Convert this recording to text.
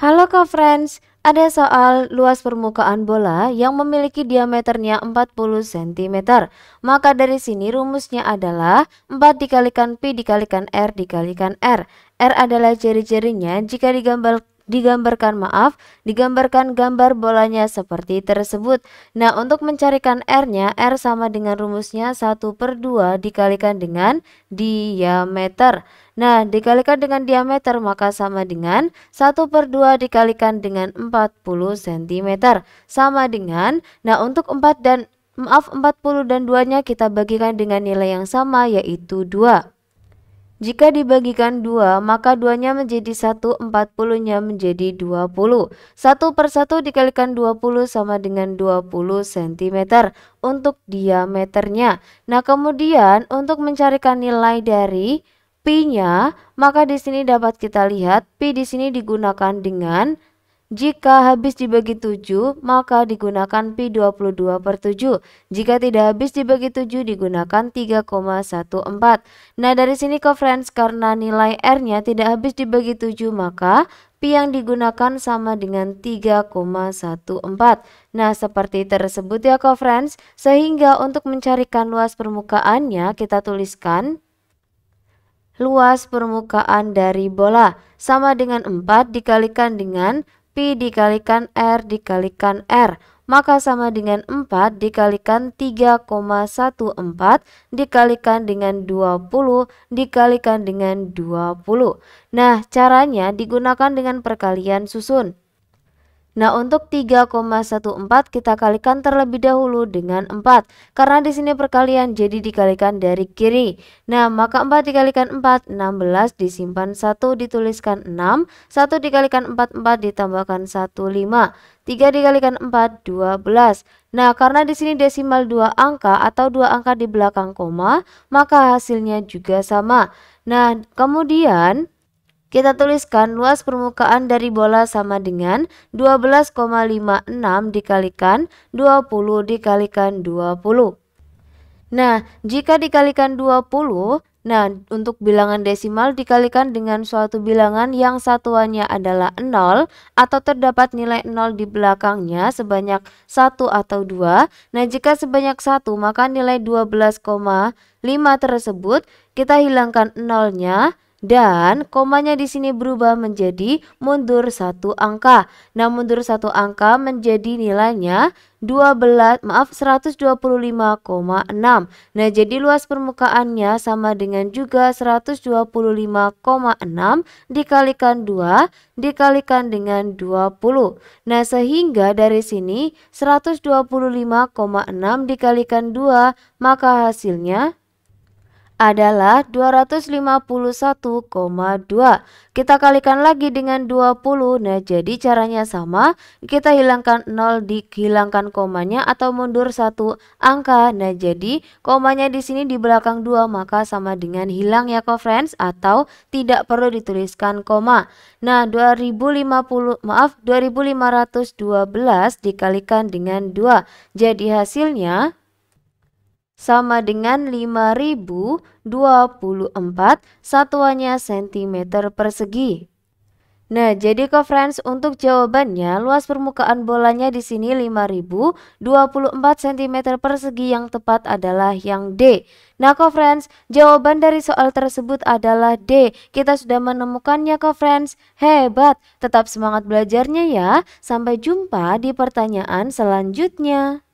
Halo co friends, ada soal luas permukaan bola yang memiliki diameternya 40 cm. Maka dari sini rumusnya adalah 4 dikalikan P dikalikan R dikalikan R. R adalah jari-jarinya jika digambar digambarkan maaf, digambarkan gambar bolanya seperti tersebut. Nah, untuk mencarikan R-nya, R sama dengan rumusnya 1 per 2 dikalikan dengan diameter. Nah, dikalikan dengan diameter maka sama dengan 1 per 2 dikalikan dengan 40 cm. Sama dengan, nah untuk 4 dan maaf 40 dan 2 nya kita bagikan dengan nilai yang sama yaitu 2. Jika dibagikan dua, maka duanya menjadi satu, empat puluhnya menjadi dua puluh. Satu persatu dikalikan dua puluh sama dengan dua puluh cm untuk diameternya. Nah, kemudian untuk mencarikan nilai dari pi-nya, maka di sini dapat kita lihat pi di sini digunakan dengan jika habis dibagi 7, maka digunakan pi 22 per 7. Jika tidak habis dibagi 7, digunakan 3,14. Nah, dari sini ke friends, karena nilai R-nya tidak habis dibagi 7, maka pi yang digunakan sama dengan 3,14. Nah, seperti tersebut ya ke friends, sehingga untuk mencarikan luas permukaannya, kita tuliskan luas permukaan dari bola sama dengan 4 dikalikan dengan P dikalikan R dikalikan R maka sama dengan 4 dikalikan 3,14 dikalikan dengan 20 dikalikan dengan 20. Nah, caranya digunakan dengan perkalian susun. Nah, untuk 3,14 kita kalikan terlebih dahulu dengan 4 karena di sini perkalian jadi dikalikan dari kiri. Nah, maka 4 dikalikan 4 16 disimpan 1 dituliskan 6, 1 dikalikan 4 4 ditambahkan 1 5. 3 dikalikan 4 12. Nah, karena di sini desimal 2 angka atau 2 angka di belakang koma, maka hasilnya juga sama. Nah, kemudian kita tuliskan luas permukaan dari bola sama dengan 12,56 dikalikan 20 dikalikan 20. Nah, jika dikalikan 20, nah untuk bilangan desimal dikalikan dengan suatu bilangan yang satuannya adalah 0 atau terdapat nilai 0 di belakangnya sebanyak 1 atau 2. Nah, jika sebanyak 1 maka nilai 12,5 tersebut kita hilangkan 0-nya dan komanya di sini berubah menjadi mundur satu angka. Nah, mundur satu angka menjadi nilainya 12 maaf 125,6. Nah, jadi luas permukaannya sama dengan juga 125,6 dikalikan 2 dikalikan dengan 20. Nah, sehingga dari sini 125,6 dikalikan 2 maka hasilnya adalah 251,2. Kita kalikan lagi dengan 20. Nah, jadi caranya sama. Kita hilangkan 0 dihilangkan komanya atau mundur satu angka. Nah, jadi komanya di sini di belakang 2 maka sama dengan hilang ya ko friends atau tidak perlu dituliskan koma. Nah, 2050 maaf 2512 dikalikan dengan 2. Jadi hasilnya sama dengan 5024 satuannya cm persegi. Nah, jadi ke friends untuk jawabannya luas permukaan bolanya di sini 5024 cm persegi yang tepat adalah yang D. Nah, ke friends, jawaban dari soal tersebut adalah D. Kita sudah menemukannya ke friends. Hebat, tetap semangat belajarnya ya. Sampai jumpa di pertanyaan selanjutnya.